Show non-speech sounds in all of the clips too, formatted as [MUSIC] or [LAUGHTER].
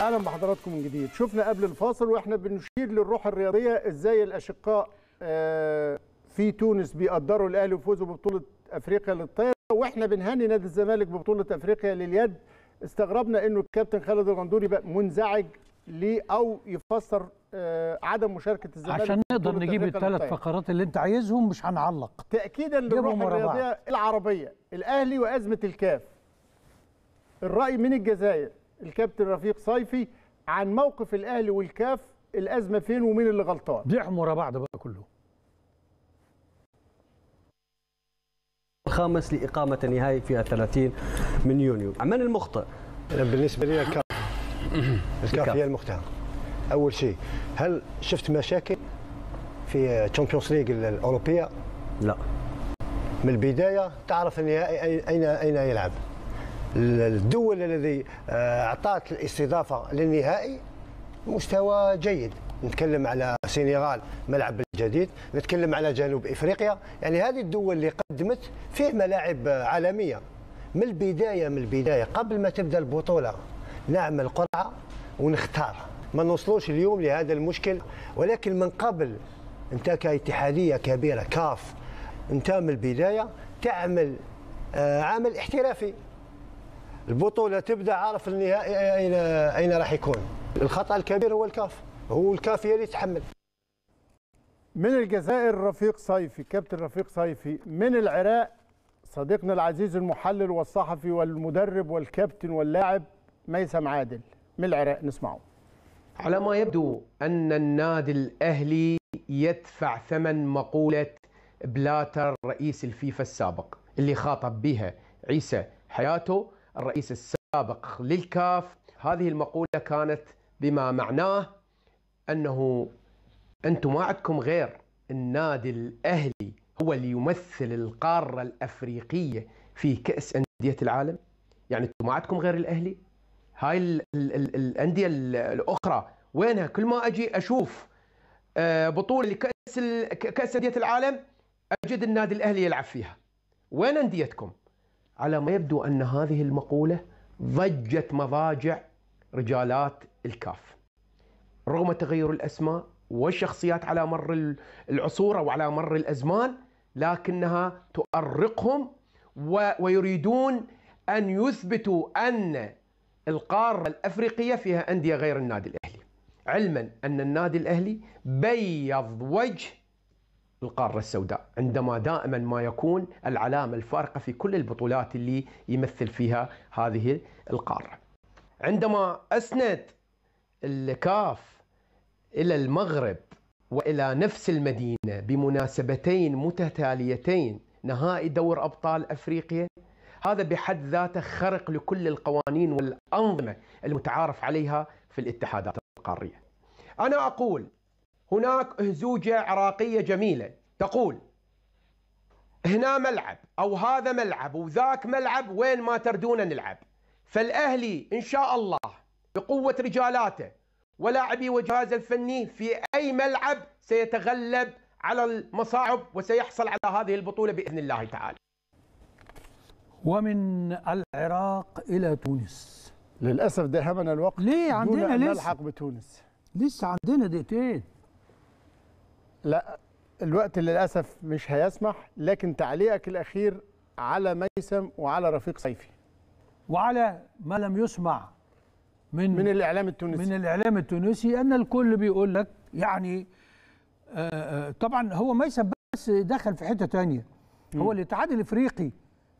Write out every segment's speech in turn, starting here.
اهلا بحضراتكم من جديد شفنا قبل الفاصل واحنا بنشير للروح الرياضيه ازاي الاشقاء آه، في تونس بيقدروا الاهلي وفوزوا ببطوله افريقيا للطايره واحنا بنهني نادي الزمالك ببطوله افريقيا لليد استغربنا انه الكابتن خالد الغندوري بقى منزعج ليه او يفسر آه، عدم مشاركه الزمالك عشان نقدر نجيب الثلاث فقرات اللي انت عايزهم مش هنعلق تاكيدا للروح الرياضيه العربيه الاهلي وازمه الكاف الراي من الجزائر الكابتن رفيق صيفي عن موقف الاهلي والكاف الازمه فين ومين اللي غلطان بيحموا ورا بعض بقى كله الخامس لاقامه النهائي في 30 من يونيو من المخطئ بالنسبه لي الكاف [CLEARS THROAT] الكاف هي المخطئ اول شيء هل شفت مشاكل في تشامبيونز ليج الاوروبيه لا من البدايه تعرف النهائي اين اين يلعب الدول الذي آه، اعطت الاستضافه للنهائي مستوى جيد نتكلم على السنغال ملعب جديد نتكلم على جنوب افريقيا يعني هذه الدول اللي قدمت فيه ملاعب آه، عالميه من البدايه من البدايه قبل ما تبدا البطوله نعمل قرعه ونختار ما نوصلوش اليوم لهذا المشكل ولكن من قبل انت كاتحاديه كبيره كاف انت من البدايه تعمل آه، عمل احترافي البطوله تبدا عارف النهائي اين اين راح يكون الخطا الكبير هو الكاف هو الكاف هي اللي يتحمل من الجزائر رفيق صيفي كابتن رفيق صيفي من العراق صديقنا العزيز المحلل والصحفي والمدرب والكابتن واللاعب ميسم عادل من العراق نسمعه على ما يبدو أن النادي الأهلي يدفع ثمن مقولة بلاتر رئيس الفيفا السابق اللي خاطب بها عيسى حياته الرئيس السابق للكاف هذه المقولة كانت بما معناه أنه أنتم ما عندكم غير النادي الأهلي هو اللي يمثل القارة الأفريقية في كأس أندية العالم يعني أنتم ما عندكم غير الأهلي هاي الـ الـ الـ الأندية الأخرى وينها كل ما أجي أشوف آه، بطولة كأس كأس أندية العالم أجد النادي الأهلي يلعب فيها وين أنديتكم؟ على ما يبدو أن هذه المقولة ضجت مضاجع رجالات الكاف رغم تغير الأسماء والشخصيات على مر العصور أو على مر الأزمان لكنها تؤرقهم ويريدون أن يثبتوا أن القارة الأفريقية فيها أندية غير النادي الأهلي علما أن النادي الأهلي بيض وجه القارة السوداء عندما دائما ما يكون العلامة الفارقة في كل البطولات اللي يمثل فيها هذه القارة عندما أسند الكاف إلى المغرب وإلى نفس المدينة بمناسبتين متتاليتين نهائي دور أبطال أفريقيا هذا بحد ذاته خرق لكل القوانين والأنظمة المتعارف عليها في الاتحادات القارية أنا أقول هناك هزوجة عراقية جميلة تقول هنا ملعب أو هذا ملعب وذاك ملعب وين ما تردون نلعب فالأهلي إن شاء الله بقوة رجالاته ولاعبي وجهازه الفني في أي ملعب سيتغلب على المصاعب وسيحصل على هذه البطولة بإذن الله تعالى ومن العراق إلى تونس للأسف دهمنا الوقت ليه عندنا لسه نلحق بتونس لسه عندنا دقيقتين لا الوقت للأسف مش هيسمح لكن تعليقك الأخير على ميسم وعلى رفيق صيفي وعلى ما لم يسمع من من الإعلام التونسي من الإعلام التونسي أن الكل بيقول لك يعني آه، آه، طبعا هو ميسم بس دخل في حتة تانية هو الاتحاد الإفريقي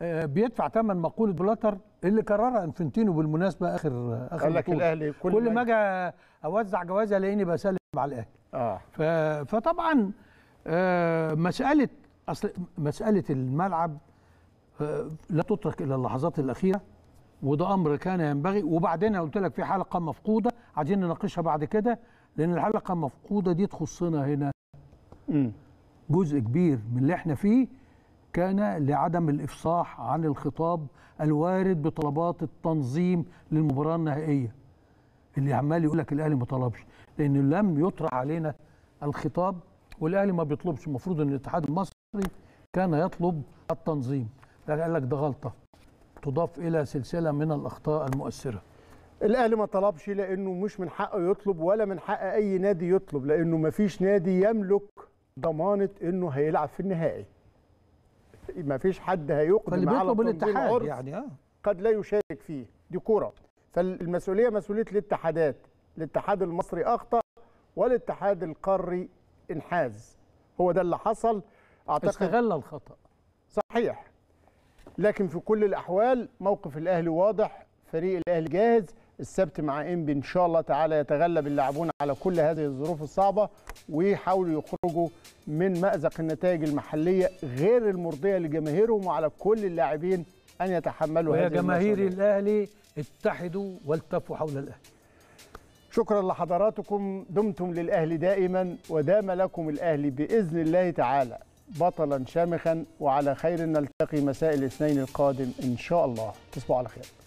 آه، بيدفع ثمن مقوله بلاتر اللي كررها انفنتينو بالمناسبه اخر اخر قال لك الاهلي كل, كل ما اجي اوزع جوائز لاني بسلم على الاهلي اه فطبعا آه، مساله اصل مساله الملعب آه، لا تترك الى اللحظات الاخيره وده امر كان ينبغي وبعدين انا قلت لك في حلقه مفقوده عايزين نناقشها بعد كده لان الحلقه المفقوده دي تخصنا هنا م. جزء كبير من اللي احنا فيه كان لعدم الافصاح عن الخطاب الوارد بطلبات التنظيم للمباراه النهائيه اللي عمال يقول لك الاهلي ما طلبش لان لم يطرح علينا الخطاب والاهلي ما بيطلبش المفروض ان الاتحاد المصري كان يطلب التنظيم قال لك ده غلطه تضاف الى سلسله من الاخطاء المؤثره الاهلي ما طلبش لانه مش من حقه يطلب ولا من حق اي نادي يطلب لانه ما فيش نادي يملك ضمانه انه هيلعب في النهائي ما فيش حد هيقدم على الاتحاد يعني آه. قد لا يشارك فيه دي كره فالمسؤوليه مسؤوليه الاتحادات الاتحاد المصري اخطا والاتحاد القاري انحاز هو ده اللي حصل اعتقد استغل الخطا صحيح لكن في كل الاحوال موقف الاهلي واضح فريق الاهلي جاهز السبت مع انبي ان شاء الله تعالى يتغلب اللاعبون على كل هذه الظروف الصعبه ويحاولوا يخرجوا من مازق النتائج المحليه غير المرضيه لجماهيرهم وعلى كل اللاعبين أن يتحملوا هذه جماهير الأهلي اتحدوا والتفوا حول الأهلي شكرا لحضراتكم دمتم للأهلي دائما ودام لكم الأهلي بإذن الله تعالى بطلا شامخا وعلى خير نلتقي مساء الاثنين القادم إن شاء الله تصبحوا على خير